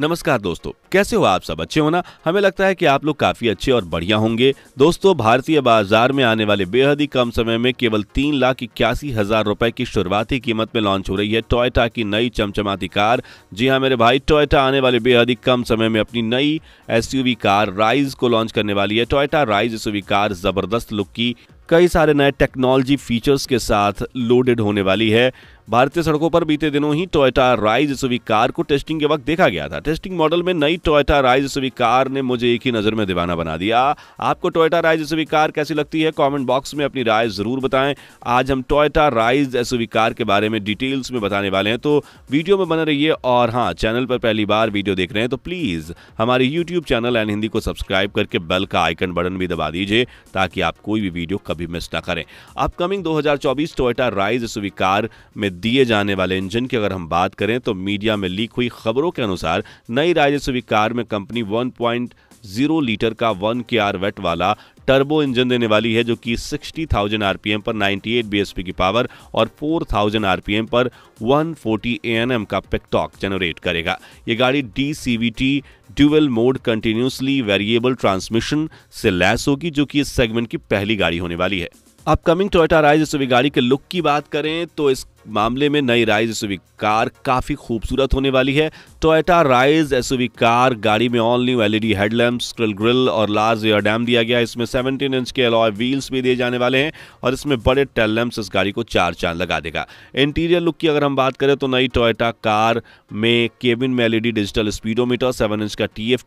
नमस्कार दोस्तों कैसे हो आप सब अच्छे होना हमें लगता है कि आप लोग काफी अच्छे और बढ़िया होंगे दोस्तों भारतीय बाजार में आने वाले बेहद ही कम समय में केवल तीन लाख इक्यासी हजार रुपए की शुरुआती कीमत में लॉन्च हो रही है टोयटा की नई चमचमाती कार जी हाँ मेरे भाई टोयटा आने वाले बेहद ही कम समय में अपनी नई एसयूवी कार राइज को लॉन्च करने वाली है टोयटा राइज एस कार जबरदस्त लुक की कई सारे नए टेक्नोलॉजी फीचर्स के साथ लोडेड होने वाली है भारतीय सड़कों पर बीते दिनों ही टोयोटा राइज एसवी कार को टेस्टिंग के वक्त देखा गया था टेस्टिंग मॉडल में नई टोयोटा राइज एसवी कार ने मुझे एक ही नज़र में दीवाना बना दिया आपको टोयोटा राइज एसवी कार कैसी लगती है कमेंट बॉक्स में अपनी राय ज़रूर बताएं आज हम टोयोटा राइज एसवी कार के बारे में डिटेल्स में बताने वाले हैं तो वीडियो में बने रहिए और हाँ चैनल पर पहली बार वीडियो देख रहे हैं तो प्लीज़ हमारे यूट्यूब चैनल एन हिंदी को सब्सक्राइब करके बेल का आइकन बटन भी दबा दीजिए ताकि आप कोई भी वीडियो कभी कभी मिस ना करें अपकमिंग 2024 टोयोटा राइज स्वीकार कार में दिए जाने वाले इंजन की अगर हम बात करें तो मीडिया में लीक हुई खबरों के अनुसार नई राइज स्वीकार कार में कंपनी वन जीरो लीटर का वन के आर वेट वाला टर्बो इंजन देने वाली है जो कि 60,000 आरपीएम पर 98 बीएसपी की पावर और 4,000 आरपीएम पर 140 फोर्टी एएनएम का पिकटॉक जनरेट करेगा ये गाड़ी D CVT dual mode continuously variable transmission से लैस होगी जो कि इस सेगमेंट की पहली गाड़ी होने वाली है अपकमिंग टोयटा राइज इस गाड़ी के लुक की बात करें तो इस मामले में नई राइज एसयूवी कार काफी खूबसूरत होने वाली है टोयटा राइज एसयूवी कार गाड़ी में ऑल न्यू एलईडी हेडलैम्प स्क्रिल ग्रिल और लार्ज एयर डैम दिया गया इसमें 17 इंच के अलॉय व्हील्स भी दिए जाने वाले हैं और इसमें बड़े टेल लैम्प इस गाड़ी को चार चांद लगा देगा इंटीरियर लुक की अगर हम बात करें तो नई टोयटा कार में केबिन में LED digital speedometer seven inch का टी एफ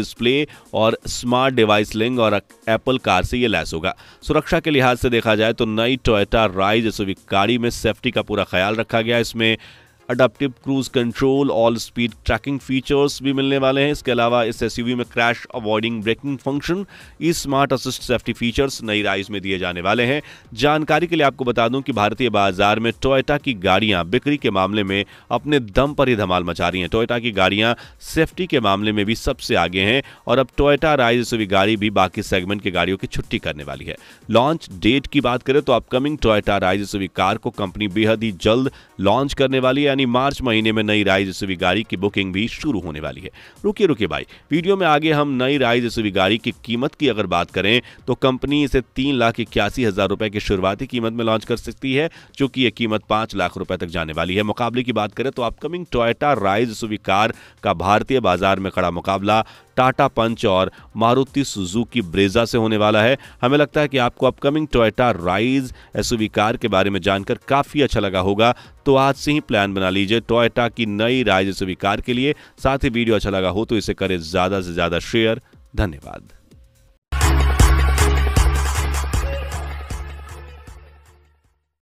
डिस्प्ले और स्मार्ट डिवाइस लिंक और एप्पल कार से यह लैस होगा सुरक्षा के लिहाज से देखा जाए तो नई टोयटा राइज एसयूवी गाड़ी में सेफ्टी का पूरा ख्याल रखा गया इसमें adaptive cruise control all speed tracking features भी मिलने वाले हैं इसके अलावा इस एस में क्रैश अवॉइडिंग ब्रेकिंग फंक्शन ई स्मार्ट असिस्ट सेफ्टी फीचर्स नई राइज में दिए जाने वाले हैं जानकारी के लिए आपको बता दूं कि भारतीय बाजार में टोयटा की गाड़ियां बिक्री के मामले में अपने दम पर ही धमाल मचा रही हैं टोयटा की गाड़ियां सेफ्टी के मामले में भी सबसे आगे हैं और अब टोयटा राइज एस गाड़ी भी बाकी सेगमेंट की गाड़ियों की छुट्टी करने वाली है लॉन्च डेट की बात करें तो upcoming Toyota Raize S car को कंपनी बेहद ही जल्द लॉन्च करने वाली है यानी मार्च महीने में नई राइज एसवी गाड़ी की बुकिंग भी शुरू होने वाली है रुकिए रुकिए भाई वीडियो में आगे हम नई राइज एसवी गाड़ी की कीमत की अगर बात करें तो कंपनी इसे तीन लाख इक्यासी हजार रुपए की शुरुआती कीमत में लॉन्च कर सकती है चूंकि यह कीमत पांच लाख रुपए तक जाने वाली है मुकाबले की बात करें तो upcoming Toyota Raize SUV car का भारतीय बाजार में खड़ा मुकाबला टाटा पंच और मारुति सुजुकी ब्रेजा से होने वाला है हमें लगता है कि आपको upcoming Toyota Raize SUV car के बारे में जानकर काफ़ी अच्छा लगा होगा तो आज से ही प्लान बना लीजिए टोयटा की नई राइज एसयूवी कार के लिए साथ ही वीडियो अच्छा लगा हो तो इसे करें ज़्यादा से ज़्यादा शेयर धन्यवाद